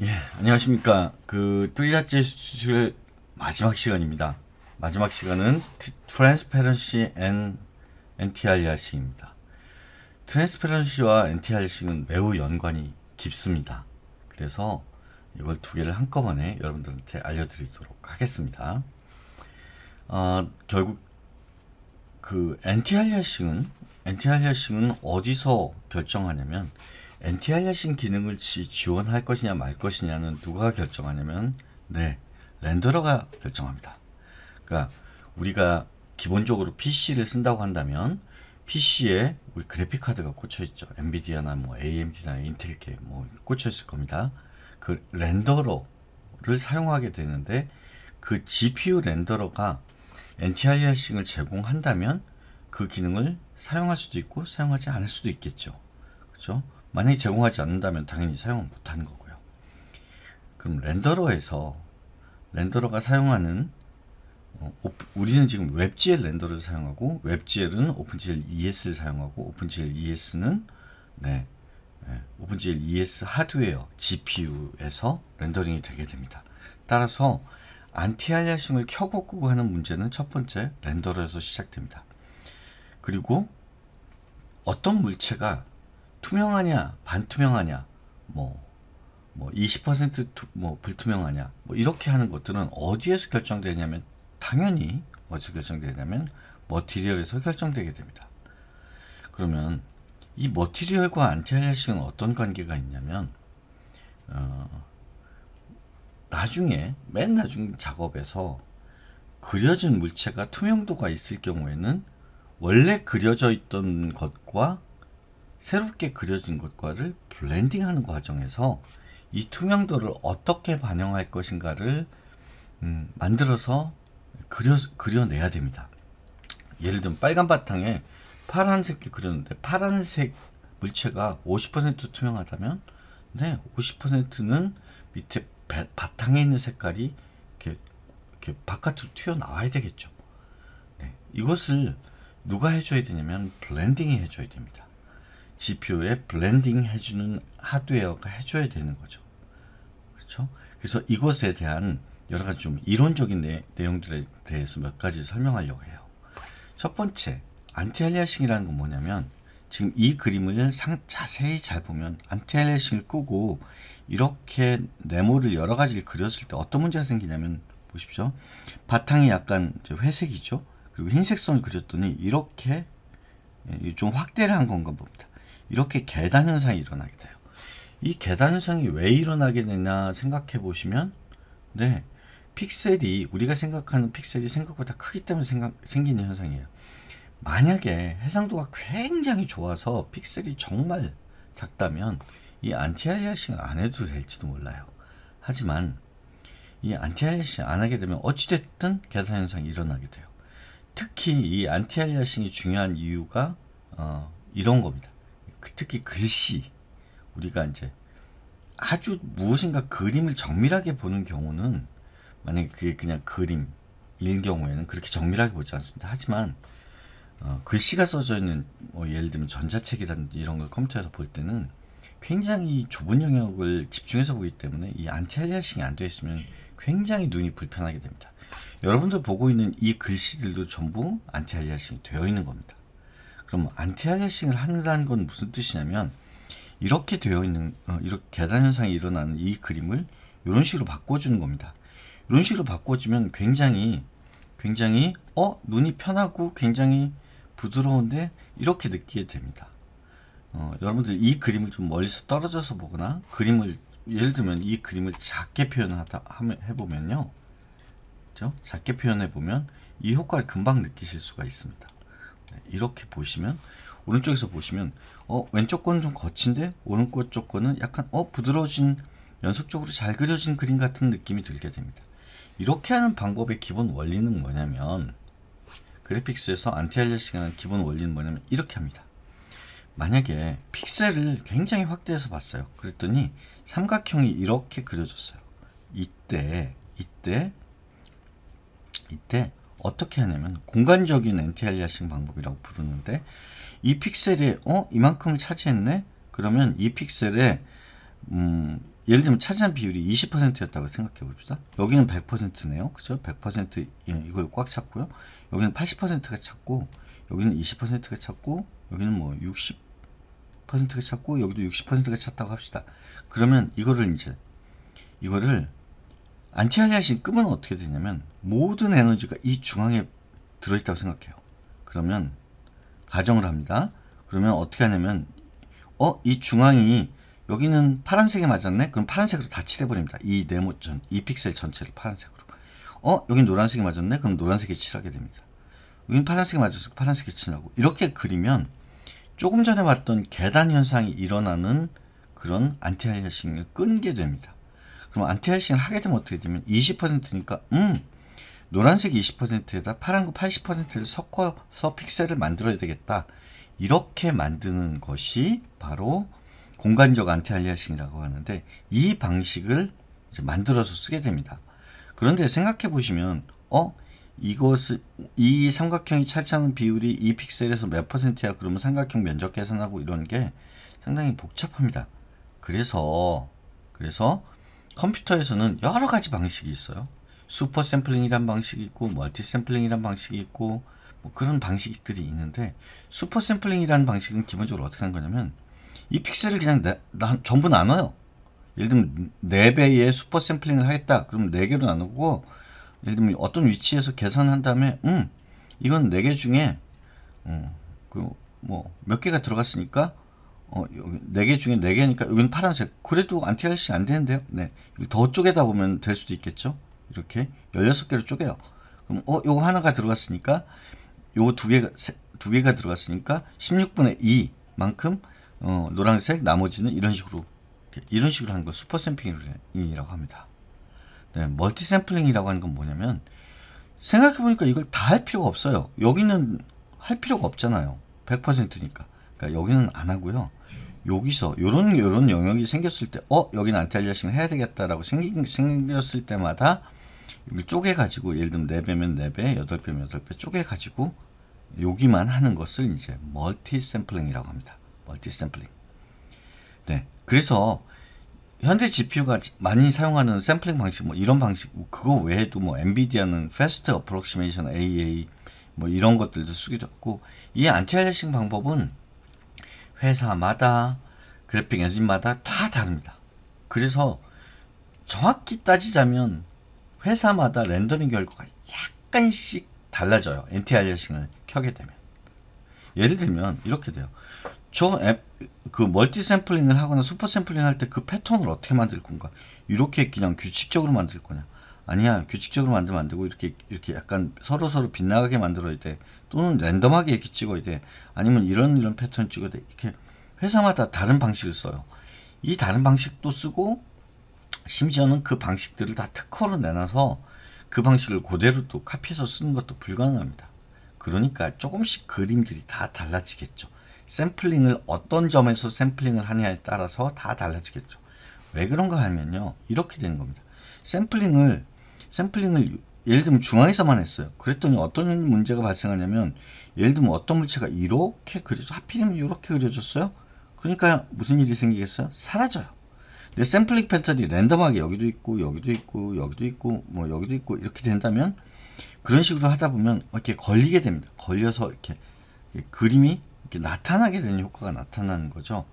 예, 안녕하십니까. 그 뚜리다제 수술 마지막 시간입니다. 마지막 시간은 트랜스페런시 앤 NTIRC입니다. 트랜스페런시와 n t r c 는 매우 연관이 깊습니다. 그래서 이걸 두 개를 한꺼번에 여러분들한테 알려드리도록 하겠습니다. 어, 결국 그 엔티 할리싱은 엔티 할리싱은 어디서 결정하냐면 엔티 할리싱 기능을 지원할 것이냐 말 것이냐는 누가 결정하냐면 네 렌더러가 결정합니다. 그러니까 우리가 기본적으로 PC를 쓴다고 한다면 PC에 우리 그래픽 카드가 꽂혀 있죠. 엔비디아나 뭐 AMD나 인텔계 뭐 꽂혀 있을 겁니다. 그 렌더러를 사용하게 되는데 그 GPU 렌더러가 n t i 엔티하 i n g 을 제공한다면 그 기능을 사용할 수도 있고 사용하지 않을 수도 있겠죠. 그렇죠? 만약에 제공하지 않는다면 당연히 사용을 못하는 거고요. 그럼 렌더러에서 렌더러가 사용하는 어, 오프, 우리는 지금 웹GL 렌더를 사용하고 웹GL은 오픈GL ES를 사용하고 오픈GL ES는 네, 네, 오픈GL ES 하드웨어 GPU에서 렌더링이 되게 됩니다. 따라서 안티알리아싱을 켜고 끄고 하는 문제는 첫 번째 렌더러에서 시작됩니다. 그리고 어떤 물체가 투명하냐, 반투명하냐, 뭐, 뭐 20%뭐 불투명하냐, 뭐 이렇게 하는 것들은 어디에서 결정되냐면 당연히 어디서 결정되냐면 머티리얼에서 결정되게 됩니다. 그러면 이 머티리얼과 안티알리아싱은 어떤 관계가 있냐면 어, 나중에 맨 나중 작업에서 그려진 물체가 투명도가 있을 경우에는 원래 그려져 있던 것과 새롭게 그려진 것과를 블렌딩하는 과정에서 이 투명도를 어떻게 반영할 것인가를 음, 만들어서 그려, 그려내야 됩니다. 예를 들면 빨간 바탕에 파란색을 그렸는데 파란색 물체가 50% 투명하다면 네, 50%는 밑에 배, 바탕에 있는 색깔이 이렇게, 이렇게 바깥으로 튀어나와야 되겠죠. 네, 이것을 누가 해줘야 되냐면 블렌딩이 해줘야 됩니다. GPU에 블렌딩 해주는 하드웨어가 해줘야 되는 거죠. 그렇죠? 그래서 이것에 대한 여러 가지 좀 이론적인 내, 내용들에 대해서 몇 가지 설명하려고 해요. 첫 번째, 안티알리아싱이라는 건 뭐냐면 지금 이 그림을 상, 자세히 잘 보면 안티알리아싱을 끄고 이렇게 네모를 여러 가지를 그렸을 때 어떤 문제가 생기냐면 보십시오. 바탕이 약간 회색이죠. 그리고 흰색선을 그렸더니 이렇게 예, 좀 확대를 한 건가 봅니다. 이렇게 계단 현상이 일어나게 돼요. 이 계단 현상이 왜 일어나게 되냐 생각해 보시면 네 픽셀이 우리가 생각하는 픽셀이 생각보다 크기 때문에 생각, 생기는 현상이에요. 만약에 해상도가 굉장히 좋아서 픽셀이 정말 작다면 이 안티아리아싱을 안 해도 될지도 몰라요. 하지만 이 안티아리아싱 안 하게 되면 어찌됐든 계산 현상이 일어나게 돼요. 특히 이 안티아리아싱이 중요한 이유가 어, 이런 겁니다. 그 특히 글씨 우리가 이제 아주 무엇인가 그림을 정밀하게 보는 경우는 만약에 그게 그냥 그림일 경우에는 그렇게 정밀하게 보지 않습니다. 하지만 어, 글씨가 써져 있는 뭐 예를 들면 전자책이라든지 이런 걸 컴퓨터에서 볼 때는 굉장히 좁은 영역을 집중해서 보기 때문에 이 안티 알리아싱이안 되어 있으면 굉장히 눈이 불편하게 됩니다. 여러분들 보고 있는 이 글씨들도 전부 안티 할리아싱이 되어 있는 겁니다. 그럼 안티 할리아싱을 한다는 건 무슨 뜻이냐면 이렇게 되어 있는 어, 이렇게 계단 현상이 일어나는 이 그림을 이런 식으로 바꿔주는 겁니다. 이런 식으로 바꿔주면 굉장히 굉장히 어 눈이 편하고 굉장히 부드러운데 이렇게 느끼게 됩니다. 어, 여러분들 이 그림을 좀 멀리서 떨어져서 보거나 그림을 예를 들면 이 그림을 작게 표현하다 하면, 해보면요 그죠? 작게 표현해 보면 이 효과를 금방 느끼실 수가 있습니다 네, 이렇게 보시면 오른쪽에서 보시면 어 왼쪽 거는 좀 거친데 오른쪽 거는 약간 어 부드러워진 연속적으로 잘 그려진 그림 같은 느낌이 들게 됩니다 이렇게 하는 방법의 기본 원리는 뭐냐면 그래픽스에서 안티알리싱하는 기본 원리는 뭐냐면 이렇게 합니다 만약에 픽셀을 굉장히 확대해서 봤어요. 그랬더니 삼각형이 이렇게 그려졌어요. 이때 이때 이때 어떻게 하냐면 공간적인 엔티알리아싱 방법이라고 부르는데 이 픽셀이 어 이만큼을 차지했네 그러면 이 픽셀에 음, 예를 들면 차지한 비율이 20%였다고 생각해 봅시다. 여기는 100%네요. 그죠? 100% 예, 이걸 꽉 찼고요. 여기는 80%가 찼고 여기는 20%가 찼고 여기는 뭐 60, 60%가 찼고 여기도 60%가 찼다고 합시다. 그러면 이거를 이제 이거를 안티알리아신 끄면 어떻게 되냐면 모든 에너지가 이 중앙에 들어있다고 생각해요. 그러면 가정을 합니다. 그러면 어떻게 하냐면 어? 이 중앙이 여기는 파란색에 맞았네? 그럼 파란색으로 다 칠해버립니다. 이 네모전, 이 픽셀 전체를 파란색으로. 어? 여긴 노란색에 맞았네? 그럼 노란색에 칠하게 됩니다. 여긴 파란색에 맞았으 파란색에 칠하고. 이렇게 그리면 조금 전에 봤던 계단 현상이 일어나는 그런 안티알리아싱을 끊게 됩니다. 그럼 안티알리싱을 하게 되면 어떻게 되면 20%니까 음 노란색 20%에다 파란 거 80%를 섞어서 픽셀을 만들어야 되겠다. 이렇게 만드는 것이 바로 공간적 안티알리아싱이라고 하는데 이 방식을 만들어서 쓰게 됩니다. 그런데 생각해 보시면 어 이것을이 삼각형이 차지하는 비율이 이 픽셀에서 몇 퍼센트야 그러면 삼각형 면적 계산하고 이런 게 상당히 복잡합니다. 그래서 그래서 컴퓨터에서는 여러 가지 방식이 있어요. 슈퍼 샘플링이란 방식이 있고 멀티 샘플링이란 방식이 있고 뭐 그런 방식들이 있는데 슈퍼 샘플링이라는 방식은 기본적으로 어떻게 하는 거냐면 이 픽셀을 그냥 나, 나, 전부 나눠요. 예를 들면 4배의 슈퍼 샘플링을 하겠다. 그럼 4개로 나누고 예를 들면 어떤 위치에서 계산한 다음에 음 이건 네 개 중에 어, 그뭐 몇 개가 들어갔으니까 어, 여기 4개 중에 네개니까 여기는 파란색 그래도 안티아이시 안 되는데요 네. 더 쪼개다 보면 될 수도 있겠죠 이렇게 16개로 쪼개요 그럼 어 요거 하나가 들어갔으니까 요거 두 개가 두 개가 들어갔으니까 16분의 2만큼 어, 노란색 나머지는 이런 식으로 이런 식으로 하는 걸 슈퍼 샘핑이라고 합니다. 네, 멀티 샘플링이라고 하는 건 뭐냐면 생각해보니까 이걸 다 할 필요가 없어요. 여기는 할 필요가 없잖아요. 100%니까. 그러니까 여기는 안 하고요. 여기서 요런 요런 영역이 생겼을 때 어? 여기는 안티알리아싱 해야 되겠다라고 생겼을 때마다 여기 쪼개가지고 예를 들면 4배면 4배, 8배면 8배 쪼개가지고 여기만 하는 것을 이제 멀티 샘플링이라고 합니다. 멀티 샘플링. 네. 그래서 현재 GPU가 많이 사용하는 샘플링 방식 뭐 이런 방식 뭐 그거 외에도 뭐 엔비디아는 패스트 어프록시메이션 AA 뭐 이런 것들도 쓰기도 하고 이 안티알리싱 방법은 회사마다 그래픽 엔진마다 다 다릅니다. 그래서 정확히 따지자면 회사마다 렌더링 결과가 약간씩 달라져요. 엔티알리싱을 켜게 되면 예를 들면 이렇게 돼요. 저 앱, 그 멀티 샘플링을 하거나 슈퍼 샘플링 할 때 그 패턴을 어떻게 만들 건가? 이렇게 그냥 규칙적으로 만들 거냐? 아니야, 규칙적으로 만들면 안 되고 이렇게 이렇게 약간 서로 서로 빗나가게 만들어야 돼. 또는 랜덤하게 이렇게 찍어야 돼. 아니면 이런 이런 패턴 찍어야 돼. 이렇게 회사마다 다른 방식을 써요. 이 다른 방식도 쓰고 심지어는 그 방식들을 다 특허로 내놔서 그 방식을 그대로 또 카피해서 쓰는 것도 불가능합니다. 그러니까 조금씩 그림들이 다 달라지겠죠. 샘플링을 어떤 점에서 샘플링을 하냐에 따라서 다 달라지겠죠. 왜 그런가 하면요. 이렇게 되는 겁니다. 샘플링을 샘플링을 예를 들면 중앙에서만 했어요. 그랬더니 어떤 문제가 발생하냐면 예를 들면 어떤 물체가 이렇게 그려져 하필이면 이렇게 그려졌어요. 그러니까 무슨 일이 생기겠어요? 사라져요. 내 샘플링 패턴이 랜덤하게 여기도 있고 여기도 있고 여기도 있고 뭐 여기도 있고 이렇게 된다면 그런 식으로 하다 보면 이렇게 걸리게 됩니다. 걸려서 이렇게 그림이 이렇게 나타나게 되는 효과가 나타나는 거죠.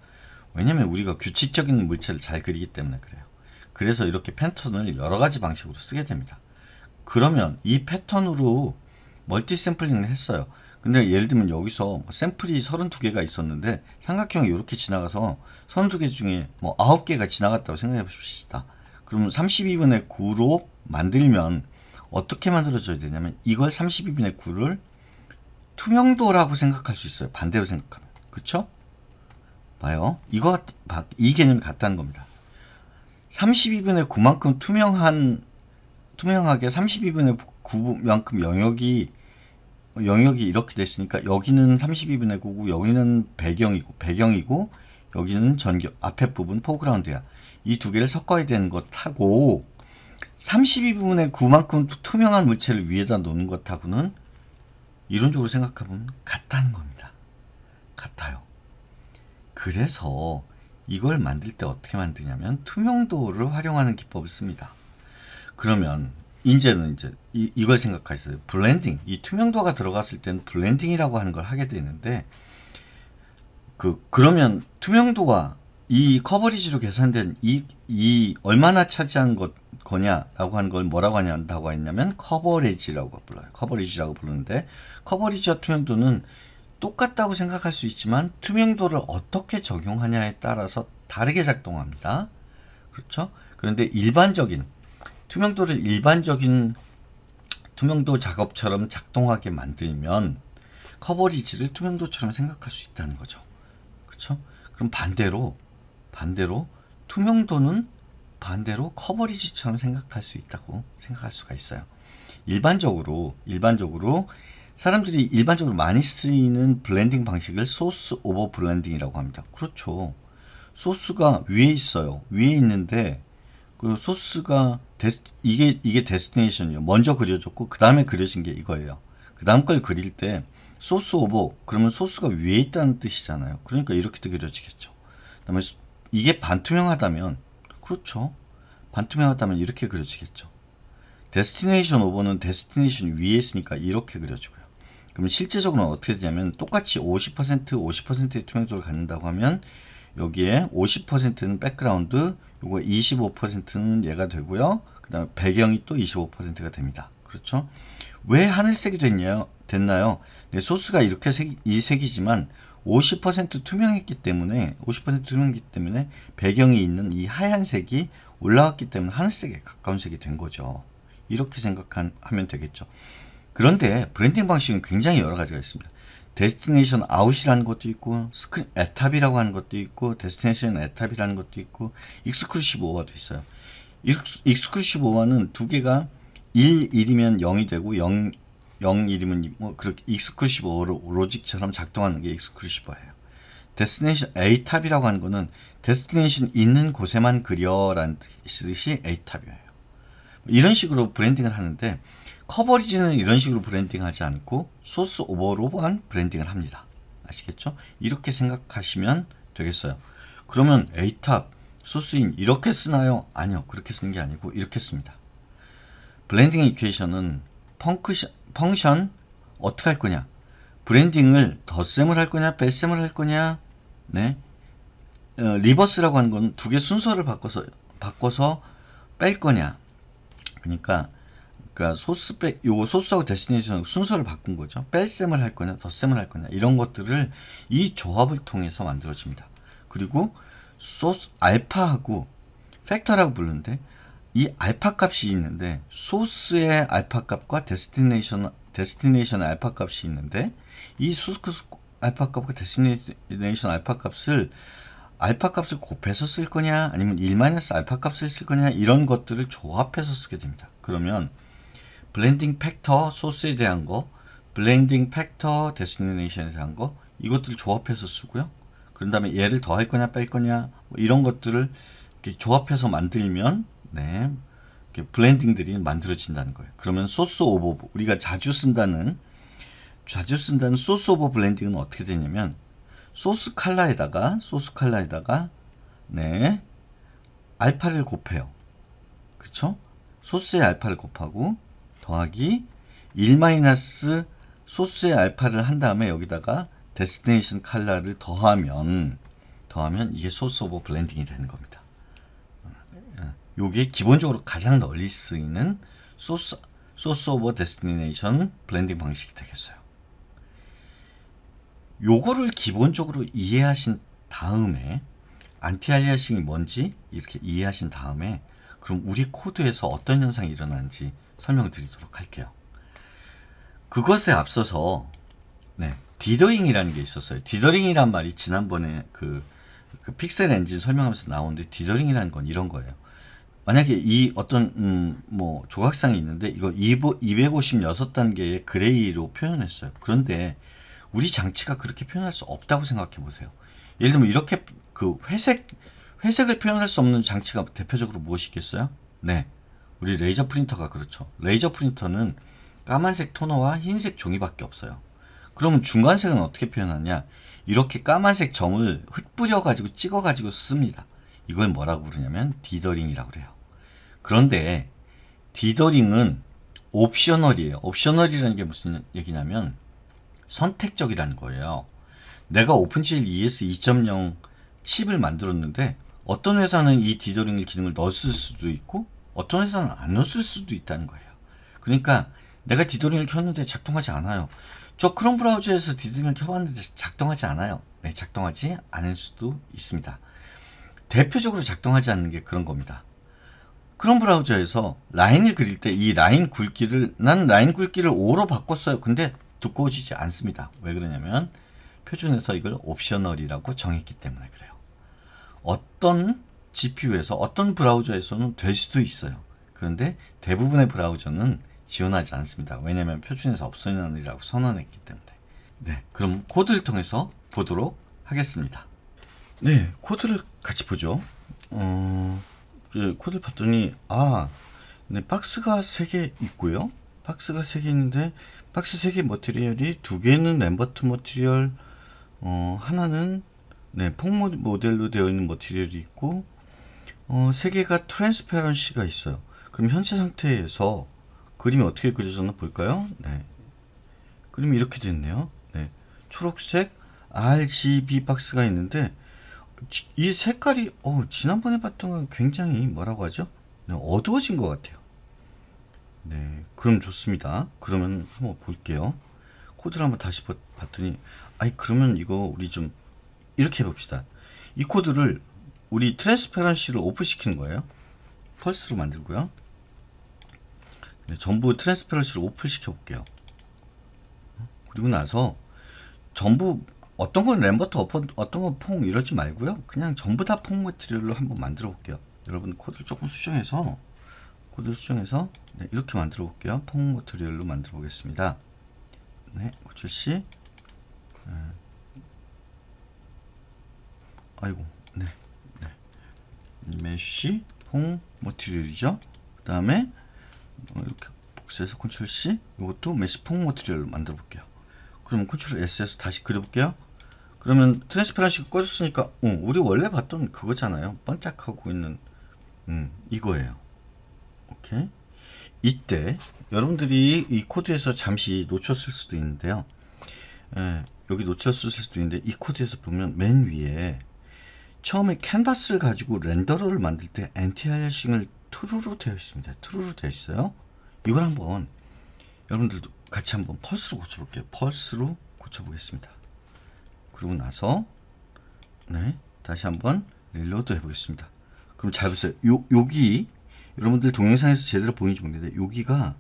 왜냐면 우리가 규칙적인 물체를 잘 그리기 때문에 그래요. 그래서 이렇게 패턴을 여러 가지 방식으로 쓰게 됩니다. 그러면 이 패턴으로 멀티 샘플링을 했어요. 근데 예를 들면 여기서 뭐 샘플이 32개가 있었는데 삼각형이 이렇게 지나가서 32개 중에 뭐 9개가 지나갔다고 생각해 보십시다. 그러면 32분의 9로 만들면 어떻게 만들어져야 되냐면 이걸 32분의 9를 투명도라고 생각할 수 있어요. 반대로 생각하면. 그렇죠? 봐요. 이거 이 개념이 같다는 겁니다. 32분의 9만큼 투명한 투명하게 32분의 9만큼 영역이 영역이 이렇게 됐으니까 여기는 32분의 9고 여기는 배경이고 배경이고 여기는 전경 앞에 부분 포그라운드야. 이 두 개를 섞어야 되는 것하고 32분의 9만큼 투명한 물체를 위에다 놓는 것하고는 이론적으로 생각하면 같다는 겁니다. 같아요. 그래서 이걸 만들 때 어떻게 만드냐면 투명도를 활용하는 기법을 씁니다. 그러면 이제는 이제 이, 이걸 생각하세요. 블렌딩. 이 투명도가 들어갔을 때는 블렌딩이라고 하는 걸 하게 되는데 그 그러면 투명도가 이 커버리지로 계산된 이, 이 얼마나 차지한 것, 거냐라고 하는 걸 뭐라고 한다고 했냐면 커버리지라고 불러요. 커버리지라고 부르는데 커버리지와 투명도는 똑같다고 생각할 수 있지만 투명도를 어떻게 적용하냐에 따라서 다르게 작동합니다. 그렇죠? 그런데 일반적인 투명도를 일반적인 투명도 작업처럼 작동하게 만들면 커버리지를 투명도처럼 생각할 수 있다는 거죠. 그렇죠? 그럼 반대로 반대로 투명도는 반대로 커버리지처럼 생각할 수 있다고 생각할 수가 있어요. 일반적으로 일반적으로 사람들이 일반적으로 많이 쓰이는 블렌딩 방식을 소스 오버 블렌딩이라고 합니다. 그렇죠. 소스가 위에 있어요. 위에 있는데 그 소스가 데스, 이게 이게 데스티네이션이요 먼저 그려졌고 그 다음에 그려진 게 이거예요. 그 다음 걸 그릴 때 소스 오버 그러면 소스가 위에 있다는 뜻이잖아요. 그러니까 이렇게도 그려지겠죠. 그다음에 이게 반투명하다면 그렇죠. 반투명하다면 이렇게 그려지겠죠. 데스티네이션 오버는 데스티네이션 위에 있으니까 이렇게 그려지고요. 그럼 실제적으로는 어떻게 되냐면 똑같이 50% 50%의 투명도를 갖는다고 하면 여기에 50%는 백그라운드, 요거 25%는 얘가 되고요. 그 다음에 배경이 또 25%가 됩니다. 그렇죠? 왜 하늘색이 됐냐, 됐나요? 네, 소스가 이렇게 색, 이 색이지만 50% 투명했기 때문에 50% 투명했기 때문에 배경이 있는 이 하얀색이 올라왔기 때문에 하늘색에 가까운 색이 된 거죠. 이렇게 생각하면 되겠죠. 그런데 브랜딩 방식은 굉장히 여러 가지가 있습니다. 데스티네이션 아웃이라는 것도 있고 스크린 에탑이라고 하는 것도 있고 데스티네이션 에탑이라는 것도 있고 익스클루시브 오버도 있어요. 익스, 익스클루시브 오버는 두 개가 1, 1이면 0이 되고 0, 영 이름은 뭐 그렇게 익스클루시브 로직처럼 작동하는 게 익스클루시브예요. 데스티네이션 A탑이라고 하는 거는 데스티네이션 있는 곳에만 그려라는 뜻이 A탑이에요. 뭐 이런 식으로 브랜딩을 하는데 커버리지는 이런 식으로 브랜딩하지 않고 소스 오버로만 브랜딩을 합니다. 아시겠죠? 이렇게 생각하시면 되겠어요. 그러면 A탑, 소스인 이렇게 쓰나요? 아니요. 그렇게 쓰는 게 아니고 이렇게 씁니다. 블렌딩 이퀘이션은 펑크션 펑션 어떻게 할 거냐? 브랜딩을 덧셈을 할 거냐, 뺄셈을 할 거냐? 네. 어, 리버스라고 하는 건 두 개 순서를 바꿔서 바꿔서 뺄 거냐? 그러니까 그러니까 소스 빼, 요 소스하고 데스티네이션 순서를 바꾼 거죠. 뺄셈을 할 거냐, 덧셈을 할 거냐 이런 것들을 이 조합을 통해서 만들어집니다. 그리고 소스 알파하고 팩터라고 부르는데 이 알파 값이 있는데 소스의 알파 값과 데스티네이션 데스티네이션 알파 값이 있는데 이 소스 알파 값과 데스티네이션 알파 값을 알파 값을 곱해서 쓸 거냐 아니면 1마이너스 알파 값을 쓸 거냐 이런 것들을 조합해서 쓰게 됩니다. 그러면 블렌딩 팩터 소스에 대한 거 블렌딩 팩터 데스티네이션에 대한 거 이것들을 조합해서 쓰고요. 그런 다음에 얘를 더 할 거냐 뺄 거냐 뭐 이런 것들을 조합해서 만들면 네. 블렌딩들이 만들어진다는 거예요. 그러면 소스 오버 우리가 자주 쓴다는 자주 쓴다는 소스 오버 블렌딩은 어떻게 되냐면 소스 칼라에다가 소스 칼라에다가 네 알파를 곱해요. 그쵸? 소스의 알파를 곱하고 더하기 1 마이너스 소스의 알파를 한 다음에 여기다가 데스티네이션 칼라를 더하면 더하면 이게 소스 오버 블렌딩이 되는 겁니다. 요게 기본적으로 가장 널리 쓰이는 소스 소스 오버 데스티네이션 블렌딩 방식이 되겠어요. 요거를 기본적으로 이해하신 다음에 안티알리아싱이 뭔지 이렇게 이해하신 다음에 그럼 우리 코드에서 어떤 현상이 일어나는지 설명드리도록 할게요. 그것에 앞서서 네, 디더링이라는 게 있었어요. 디더링이란 말이 지난번에 그, 그 픽셀 엔진 설명하면서 나오는데 디더링이라는 건 이런 거예요. 만약에 이 어떤 음, 뭐 조각상이 있는데 이거 256단계의 그레이로 표현했어요. 그런데 우리 장치가 그렇게 표현할 수 없다고 생각해 보세요. 예를 들면 이렇게 그 회색 회색을 표현할 수 없는 장치가 대표적으로 무엇이 있겠어요? 네. 우리 레이저 프린터가 그렇죠. 레이저 프린터는 까만색 토너와 흰색 종이밖에 없어요. 그러면 중간색은 어떻게 표현하냐? 이렇게 까만색 점을 흩뿌려 가지고 찍어 가지고 씁니다. 이걸 뭐라고 부르냐면 디더링이라고 그래요. 그런데 디더링은 옵셔널이에요. 옵셔널이라는 게 무슨 얘기냐면 선택적이라는 거예요. 내가 오픈칠 ES 2.0 칩을 만들었는데 어떤 회사는 이 디더링 기능을 넣었을 수도 있고 어떤 회사는 안 넣었을 수도 있다는 거예요. 그러니까 내가 디더링을 켰는데 작동하지 않아요. 저 크롬 브라우저에서 디더링을 켜봤는데 작동하지 않아요. 네, 작동하지 않을 수도 있습니다. 대표적으로 작동하지 않는 게 그런 겁니다. 크롬 브라우저에서 라인을 그릴 때 이 라인 굵기를 난 라인 굵기를 5로 바꿨어요. 근데 두꺼워지지 않습니다. 왜 그러냐면 표준에서 이걸 옵셔널이라고 정했기 때문에 그래요. 어떤 GPU에서 어떤 브라우저에서는 될 수도 있어요. 그런데 대부분의 브라우저는 지원하지 않습니다. 왜냐하면 표준에서 옵셔널이라고 선언했기 때문에. 네, 그럼 코드를 통해서 보도록 하겠습니다. 네, 코드를 같이 보죠. 어, 그 코드를 봤더니 아, 네, 박스가 세 개 있고요. 박스가 세 개인데 박스 세개 머티리얼이 두 개는 램버트 머티리얼, 어, 하나는 네, 폭 모델로 되어 있는 머티리얼이 있고 어, 세 개가 트랜스페런시가 있어요. 그럼 현재 상태에서 그림이 어떻게 그려졌나 볼까요? 네. 그림이 이렇게 됐네요. 네. 초록색 RGB 박스가 있는데 이 색깔이 어, 지난번에 봤던 건 굉장히 뭐라고 하죠? 네, 어두워진 것 같아요. 네, 그럼 좋습니다. 그러면 한번 볼게요. 코드를 한번 다시 봤더니 아이 그러면 이거 우리 좀 이렇게 해봅시다. 이 코드를 우리 트랜스페런시를 오프 시키는 거예요. 펄스로 만들고요. 네, 전부 트랜스페런시를 오프 시켜볼게요. 그리고 나서 전부 어떤 건 램버트 어떤 건 퐁 이러지 말고요. 그냥 전부 다퐁 머티리얼로 한번 만들어 볼게요. 여러분 코드를 조금 수정해서 코드를 수정해서 네, 이렇게 만들어 볼게요. 퐁 머티리얼로 만들어 보겠습니다. 네, 고출시 네. 아이고, 네, 네. 메쉬 퐁 머티리얼이죠. 그 다음에 어, 이렇게 복사해서 컨트롤 C 이것도 메쉬 퐁모티리얼로 만들어 볼게요. 그럼 러 컨트롤 S에서 다시 그려볼게요. 그러면 트랜스페런시가 꺼졌으니까 응, 어, 우리 원래 봤던 그거잖아요. 번짝하고 있는 음, 이거예요. 오케이. 이때 여러분들이 이 코드에서 잠시 놓쳤을 수도 있는데요. 에, 예, 여기 놓쳤을 수도 있는데 이 코드에서 보면 맨 위에 처음에 캔버스를 가지고 렌더러를 만들 때 엔티아이싱을 트루로 되어 있습니다. 트루로 되어 있어요. 이걸 한번 여러분들도 같이 한번 펄스로 고쳐볼게요. 펄스로 고쳐보겠습니다. 그러고 나서 네 다시 한번 릴로드 해보겠습니다. 그럼 잘 보세요. 요, 여기 여러분들 동영상에서 제대로 보이는지 모르겠는데 여기가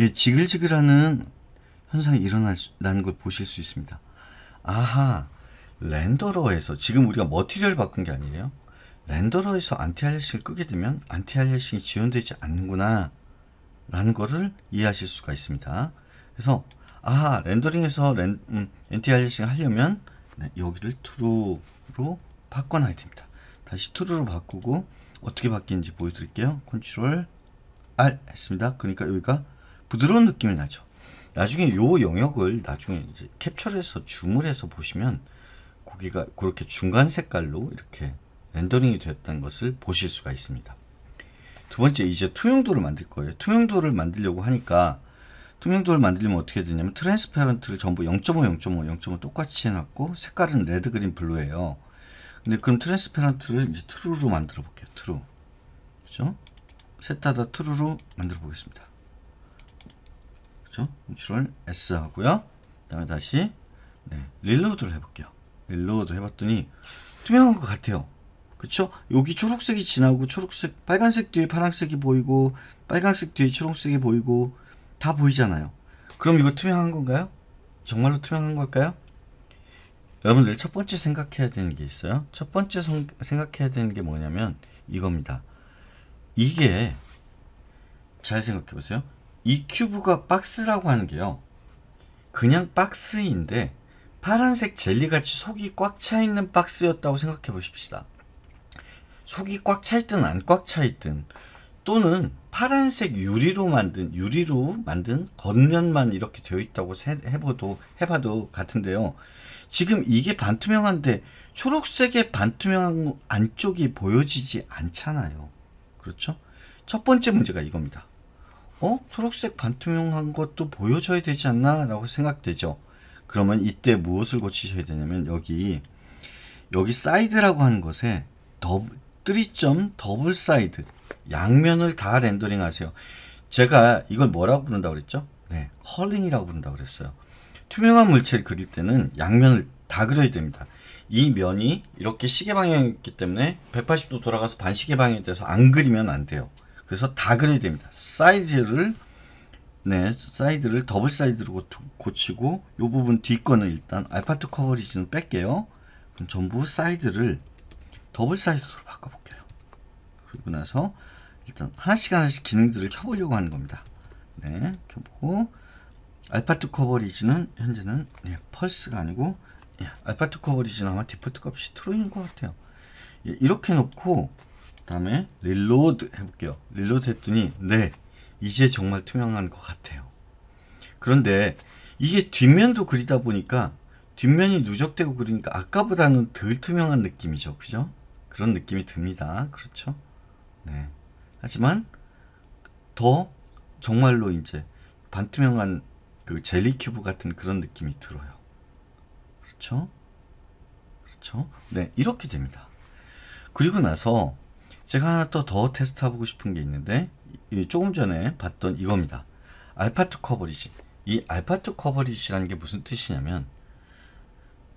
예, 지글지글하는 현상이 일어나는 걸 보실 수 있습니다. 아하 렌더러에서 지금 우리가 머티리얼 바꾼 게 아니에요. 렌더러에서 안티알리싱을 끄게 되면 안티알리싱이 지원되지 않는구나 라는 것을 이해하실 수가 있습니다. 그래서 아 렌더링에서 렌, 음, NT 할리싱 하려면 네, 여기를 true로 바꿔놔야 됩니다. 다시 true로 바꾸고 어떻게 바뀌는지 보여드릴게요. 컨트롤 R 했습니다. 그러니까 여기가 부드러운 느낌이 나죠. 나중에 요 영역을 나중에 이제 캡처를 해서 줌을 해서 보시면 고기가 그렇게 중간 색깔로 이렇게 렌더링이 되었다는 것을 보실 수가 있습니다. 두 번째 이제 투명도를 만들 거예요. 투명도를 만들려고 하니까 투명도를 만들려면 어떻게 해야 되냐면 트랜스페런트를 전부 0.5, 0.5, 0.5 똑같이 해놨고 색깔은 레드, 그린, 블루예요. 근데 그럼 트랜스페런트를 이제 트루로 만들어 볼게요. 트루. 그죠? 셋타다 트루로 만들어 보겠습니다. 그죠? 컨트롤 S 하고요. 그다음에 다시 네, 릴로드를 해볼게요. 릴로드 해봤더니 투명한 것 같아요. 그쵸? 여기 초록색이 지나고 초록색, 빨간색 뒤에 파란색이 보이고 빨간색 뒤에 초록색이 보이고 다 보이잖아요. 그럼 이거 투명한 건가요? 정말로 투명한 걸까요? 여러분들 첫 번째 생각해야 되는 게 있어요. 첫 번째 성, 생각해야 되는 게 뭐냐면 이겁니다. 이게 잘 생각해 보세요. 이 큐브가 박스라고 하는 게요. 그냥 박스인데 파란색 젤리같이 속이 꽉 차 있는 박스였다고 생각해 보십시다. 속이 꽉 차 있든 안 꽉 차 있든 또는 파란색 유리로 만든 유리로 만든 겉면만 이렇게 되어 있다고 해봐도 해봐도 같은데요. 지금 이게 반투명한데 초록색의 반투명한 안쪽이 보여지지 않잖아요. 그렇죠? 첫 번째 문제가 이겁니다. 어? 초록색 반투명한 것도 보여줘야 되지 않나? 라고 생각되죠. 그러면 이때 무엇을 고치셔야 되냐면 여기 여기 사이드라고 하는 것에 더 3점 더블 사이드 양면을 다 렌더링 하세요. 제가 이걸 뭐라고 부른다고 그랬죠? 네, 컬링이라고 부른다고 그랬어요. 투명한 물체를 그릴 때는 양면을 다 그려야 됩니다. 이 면이 이렇게 시계 방향이기 때문에 180도 돌아가서 반시계 방향이 돼서 안 그리면 안 돼요. 그래서 다 그려야 됩니다. 사이즈를 네, 사이드를 더블 사이드로 고치고 이 부분 뒷 거는 일단 알파트 커버리지는 뺄게요. 전부 사이드를 더블 사이즈로 바꿔볼게요. 그리고 나서 일단 하나씩 하나씩 기능들을 켜보려고 하는 겁니다. 네, 켜보고 알파2 커버리지는 현재는 예, 펄스가 아니고 예, 알파2 커버리지는 아마 디폴트 값이 트루인 것 같아요. 예, 이렇게 놓고 다음에 릴로드 해볼게요. 릴로드 했더니 네, 이제 정말 투명한 것 같아요. 그런데 이게 뒷면도 그리다 보니까 뒷면이 누적되고 그러니까 아까보다는 덜 투명한 느낌이죠. 그죠? 그런 느낌이 듭니다. 그렇죠? 네. 하지만 더 정말로 이제 반투명한 그 젤리 큐브 같은 그런 느낌이 들어요. 그렇죠? 그렇죠? 네, 이렇게 됩니다. 그리고 나서 제가 하나 또더 테스트해보고 싶은 게 있는데 조금 전에 봤던 이겁니다. 알파2 커버리지. 이 알파2 커버리지라는 게 무슨 뜻이냐면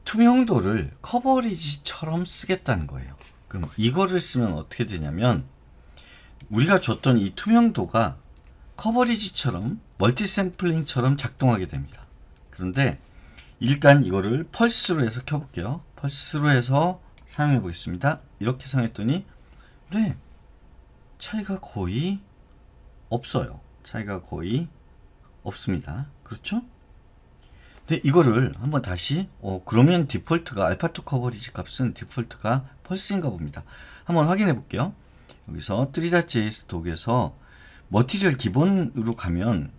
투명도를 커버리지처럼 쓰겠다는 거예요. 그럼 이거를 쓰면 어떻게 되냐면 우리가 줬던 이 투명도가 커버리지처럼 멀티 샘플링처럼 작동하게 됩니다. 그런데 일단 이거를 펄스로 해서 켜볼게요. 펄스로 해서 사용해 보겠습니다. 이렇게 사용했더니 네 차이가 거의 없어요. 차이가 거의 없습니다. 그렇죠? 근데 이거를 한번 다시 어, 그러면 디폴트가 알파2 커버리지 값은 디폴트가 펄스인가 봅니다. 한번 확인해 볼게요. 여기서 트리다체이스 독에서 머티리얼 기본으로 가면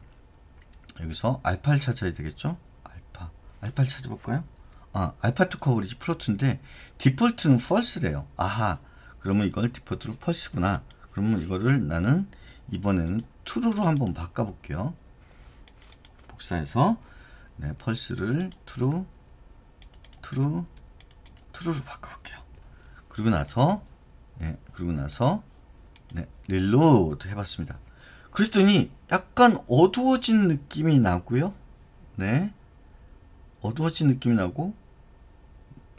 여기서 알파를 찾아야 되겠죠? 알파. 알파를 찾아볼까요? 아, 알파 투 커버리지 플로트인데 디폴트는 펄스래요. 아하. 그러면 이걸 디폴트로 펄스구나. 그러면 이거를 나는 이번에는 트루로 한번 바꿔 볼게요. 복사해서 네, 펄스를 트루 트루 트루로 바꿔 볼게요. 그리고 나서 네, 그리고 나서 네, 릴로드 해봤습니다. 그랬더니 약간 어두워진 느낌이 나고요. 네, 어두워진 느낌이 나고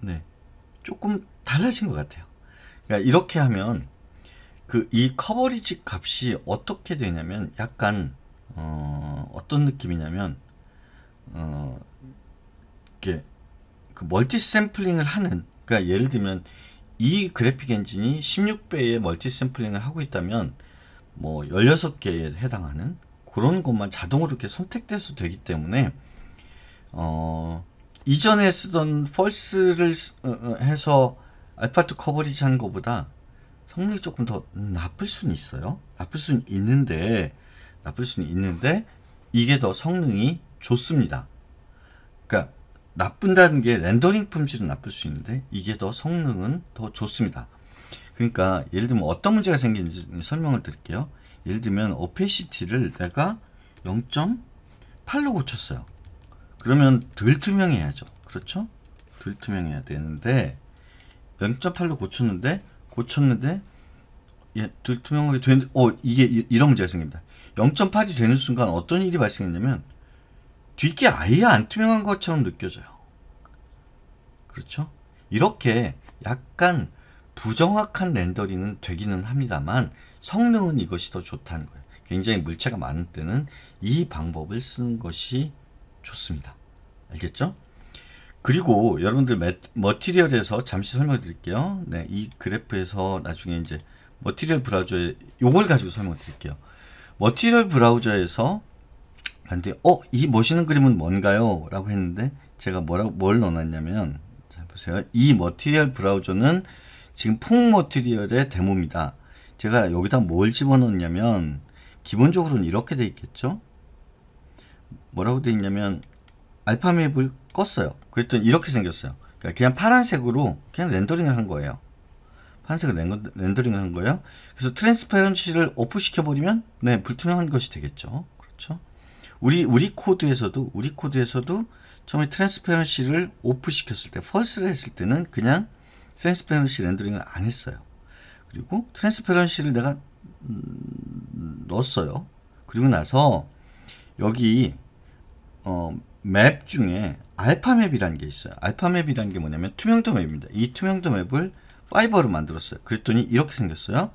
네, 조금 달라진 것 같아요. 그러니까 이렇게 하면 그 이 커버리지 값이 어떻게 되냐면 약간 어, 어떤 느낌이냐면 어, 이렇게 그 멀티 샘플링을 하는 그러니까 예를 들면 이 그래픽 엔진이 16배의 멀티 샘플링을 하고 있다면 뭐 16개에 해당하는 그런 것만 자동으로 이렇게 선택돼서 되기 때문에 어, 이전에 쓰던 펄스를 어, 어, 해서 알파트 커버리지 하는 것보다 성능이 조금 더 나쁠 수는 있어요. 나쁠 수는 있는데 나쁠 수는 있는데 이게 더 성능이 좋습니다. 그러니까 나쁜다는 게 렌더링 품질은 나쁠 수 있는데 이게 더 성능은 더 좋습니다. 그러니까 예를 들면 어떤 문제가 생기는지 설명을 드릴게요. 예를 들면 오페시티를 내가 0.8로 고쳤어요. 그러면 덜 투명해야죠. 그렇죠? 덜 투명해야 되는데 0.8로 고쳤는데 고쳤는데 예, 덜 투명하게 되는데 어 이게 이, 이런 문제가 생깁니다. 0.8이 되는 순간 어떤 일이 발생했냐면 뒤게 아예 안 투명한 것처럼 느껴져요. 그렇죠? 이렇게 약간 부정확한 렌더링은 되기는 합니다만 성능은 이것이 더 좋다는 거예요. 굉장히 물체가 많은 때는 이 방법을 쓰는 것이 좋습니다. 알겠죠? 그리고 여러분들 매, 머티리얼에서 잠시 설명 드릴게요. 네, 이 그래프에서 나중에 이제 머티리얼 브라우저에 요걸 가지고 설명 드릴게요. 머티리얼 브라우저에서 반드시 어? 이 멋있는 그림은 뭔가요? 라고 했는데 제가 뭐라고 뭘 넣어놨냐면 자 보세요. 이 머티리얼 브라우저는 지금 폭 머티리얼의 데모입니다. 제가 여기다 뭘 집어넣었냐면 기본적으로는 이렇게 돼 있겠죠? 뭐라고 돼 있냐면 알파맵을 껐어요. 그랬더니 이렇게 생겼어요. 그러니까 그냥 파란색으로 그냥 렌더링을 한 거예요. 파란색을 렌 렌더링을 한 거예요. 그래서 트랜스페런시를 오프 시켜버리면 네 불투명한 것이 되겠죠. 그렇죠? 우리 우리 코드에서도 우리 코드에서도 처음에 트랜스페런시를 오프 시켰을 때 펄스를 했을 때는 그냥 트랜스페런시 렌더링을 안 했어요. 그리고 트랜스페런시를 내가 음, 넣었어요. 그리고 나서 여기 어, 맵 중에 알파맵이라는 게 있어요. 알파맵이라는 게 뭐냐면 투명도 맵입니다. 이 투명도 맵을 파이버로 만들었어요. 그랬더니 이렇게 생겼어요.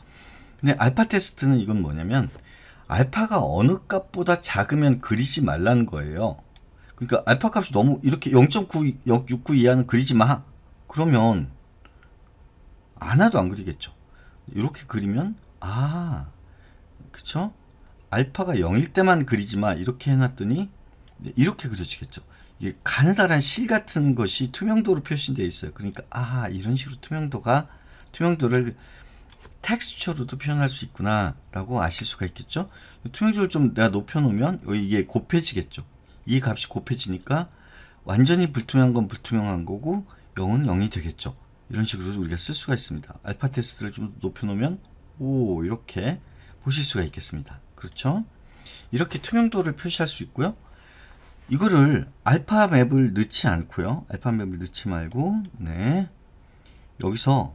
근데 알파 테스트는 이건 뭐냐면 알파가 어느 값보다 작으면 그리지 말라는 거예요. 그러니까 알파 값이 너무 이렇게 0 69 이하는 그리지 마. 그러면 안아도 안 그리겠죠. 이렇게 그리면 아, 그쵸? 알파가 0일 때만 그리지 마. 이렇게 해놨더니 네, 이렇게 그려지겠죠. 이게 가느다란 실 같은 것이 투명도로 표시되어 있어요. 그러니까 아, 이런 식으로 투명도가 투명도를 텍스처로도 표현할 수 있구나라고 아실 수가 있겠죠. 투명도를 좀 내가 높여놓으면 이게 곱해지겠죠. 이 값이 곱해지니까 완전히 불투명한 건 불투명한 거고 0은 0이 되겠죠. 이런 식으로 우리가 쓸 수가 있습니다. 알파 테스트를 좀 높여놓으면 오 이렇게 보실 수가 있겠습니다. 그렇죠? 이렇게 투명도를 표시할 수 있고요. 이거를 알파 맵을 넣지 않고요. 알파 맵을 넣지 말고 네 여기서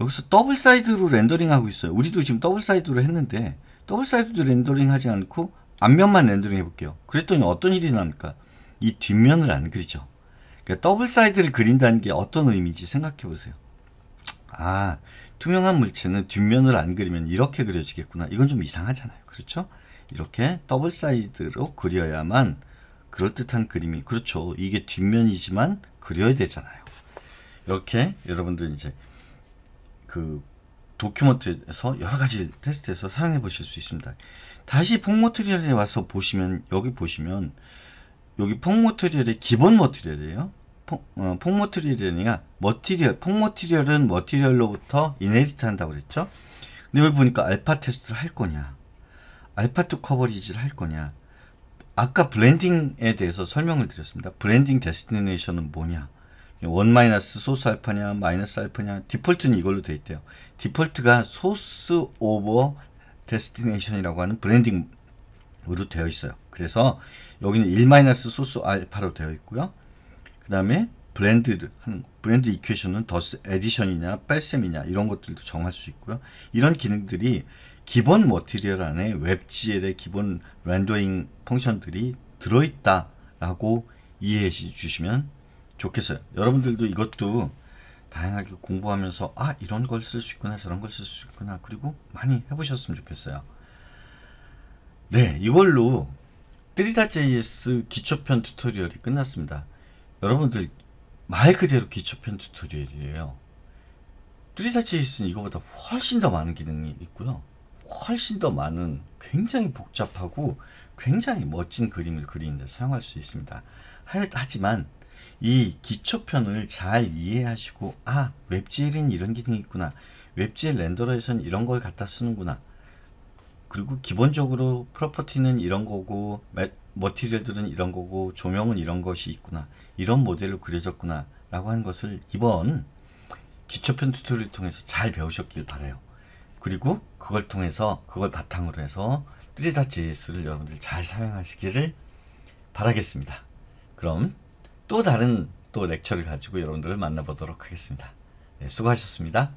여기서 더블 사이드로 렌더링 하고 있어요. 우리도 지금 더블 사이드로 했는데 더블 사이드도 렌더링 하지 않고 앞면만 렌더링 해볼게요. 그랬더니 어떤 일이 납니까? 이 뒷면을 안 그리죠. 그러니까 더블 사이드를 그린다는 게 어떤 의미인지 생각해 보세요. 아, 투명한 물체는 뒷면을 안 그리면 이렇게 그려지겠구나. 이건 좀 이상하잖아요. 그렇죠? 이렇게 더블 사이드로 그려야만 그럴듯한 그림이 그렇죠. 이게 뒷면이지만 그려야 되잖아요. 이렇게 여러분들 이제 그 도큐먼트에서 여러 가지 테스트해서 사용해 보실 수 있습니다. 다시 폼 머트리얼에 와서 보시면 여기 보시면 여기 폼 머트리얼의 기본 머트리얼이에요. 폼, 어, 트리얼이냐 머티리얼 폼 머티리얼은 머티리얼로부터 이네디트 한다고 그랬죠. 근데 여기 보니까 알파 테스트를 할 거냐 알파 투 커버리지를 할 거냐 아까 블렌딩에 대해서 설명을 드렸습니다. 블렌딩 데스티네이션은 뭐냐 원 마이너스 소스 알파냐 마이너스 알파냐 디폴트는 이걸로 돼 있대요. 디폴트가 소스 오버 데스티네이션이라고 하는 브랜딩으로 되어 있어요. 그래서 여기는 1 마이너스 소스 알파로 되어 있고요. 그 다음에 브랜드 하는 브랜드 이퀘이션은 더스 에디션이냐 뺄셈이냐 이런 것들도 정할 수 있고요. 이런 기능들이 기본 머티리얼 안에 웹GL의 기본 렌더링 펑션들이 들어있다라고 이해해 주시면 좋겠어요. 여러분들도 이것도 다양하게 공부하면서 아 이런 걸 쓸 수 있구나 저런 걸 쓸 수 있구나 그리고 많이 해보셨으면 좋겠어요. 네 이걸로 뜰이다.js 기초편 튜토리얼이 끝났습니다. 여러분들 말 그대로 기초편 튜토리얼이에요. 뜰이다.js는 이거보다 훨씬 더 많은 기능이 있고요. 훨씬 더 많은 굉장히 복잡하고 굉장히 멋진 그림을 그리는데 사용할 수 있습니다. 하지만 이 기초편을 잘 이해하시고 아웹젤은 이런 기능이 있구나 웹젤 렌더러에선 이런 걸 갖다 쓰는구나 그리고 기본적으로 프로퍼티는 이런 거고 머티리얼들은 이런 거고 조명은 이런 것이 있구나 이런 모델로 그려졌구나 라고 하는 것을 이번 기초편 튜토리얼을 통해서 잘 배우셨길 바래요 그리고 그걸 통해서 그걸 바탕으로 해서 3다.js를 여러분들 잘 사용하시기를 바라겠습니다 그럼 또 다른 또 렉처를 가지고 여러분들을 만나보도록 하겠습니다. 네, 수고하셨습니다.